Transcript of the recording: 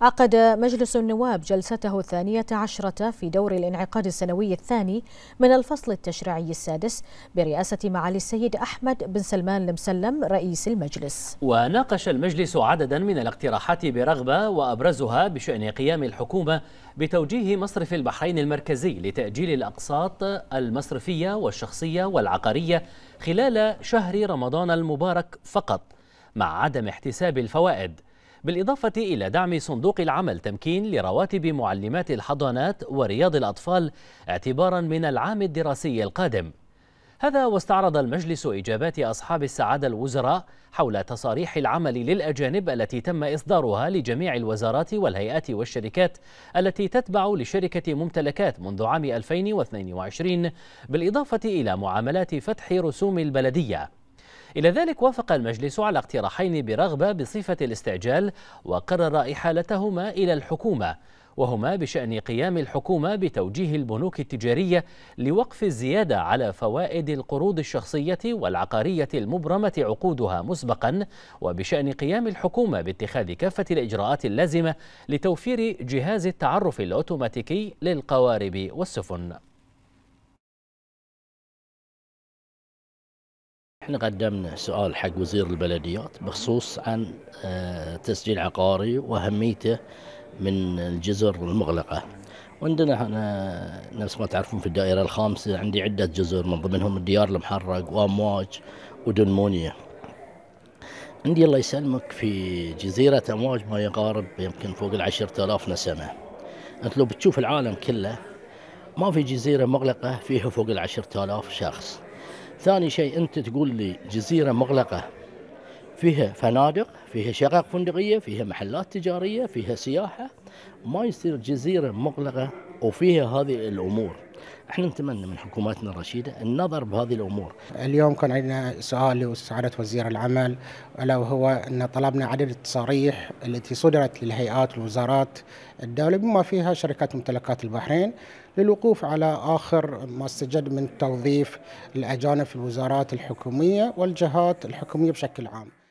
عقد مجلس النواب جلسته الثانية عشرة في دور الانعقاد السنوي الثاني من الفصل التشريعي السادس برئاسة معالي السيد أحمد بن سلمان المسلم رئيس المجلس وناقش المجلس عددا من الاقتراحات برغبة وأبرزها بشأن قيام الحكومة بتوجيه مصرف البحرين المركزي لتأجيل الأقساط المصرفية والشخصية والعقارية خلال شهر رمضان المبارك فقط مع عدم احتساب الفوائد بالإضافة إلى دعم صندوق العمل تمكين لرواتب معلمات الحضانات ورياض الأطفال اعتبارا من العام الدراسي القادم هذا واستعرض المجلس إجابات أصحاب السعادة الوزراء حول تصاريح العمل للأجانب التي تم إصدارها لجميع الوزارات والهيئات والشركات التي تتبع لشركة ممتلكات منذ عام 2022 بالإضافة إلى معاملات فتح رسوم البلدية إلى ذلك وافق المجلس على اقتراحين برغبة بصفة الاستعجال وقرر إحالتهما إلى الحكومة وهما بشأن قيام الحكومة بتوجيه البنوك التجارية لوقف الزيادة على فوائد القروض الشخصية والعقارية المبرمة عقودها مسبقا وبشأن قيام الحكومة باتخاذ كافة الإجراءات اللازمة لتوفير جهاز التعرف الأوتوماتيكي للقوارب والسفن احنا قدمنا سؤال حق وزير البلديات بخصوص عن آه، تسجيل عقاري واهميته من الجزر المغلقه وعندنا احنا آه، نفس ما تعرفون في الدائره الخامسه عندي عده جزر من ضمنهم الديار المحرق وامواج ودنمونيه عندي الله يسلمك في جزيرة أمواج ما يقارب يمكن فوق العشرة آلاف نسمة أنت لو بتشوف العالم كله ما في جزيرة مغلقة فيها فوق العشرة آلاف شخص ثاني شيء أنت تقول لي جزيرة مغلقة فيها فنادق فيها شقق فندقية فيها محلات تجارية فيها سياحة ما يصير جزيرة مغلقة وفيها هذه الأمور احنا نتمنى من حكوماتنا الرشيده النظر بهذه الامور. اليوم كان عندنا سؤال لسعاده وزير العمل الا وهو ان طلبنا عدد التصاريح التي صدرت للهيئات والوزارات الدوله بما فيها شركات ممتلكات البحرين للوقوف على اخر ما استجد من توظيف الاجانب في الوزارات الحكوميه والجهات الحكوميه بشكل عام.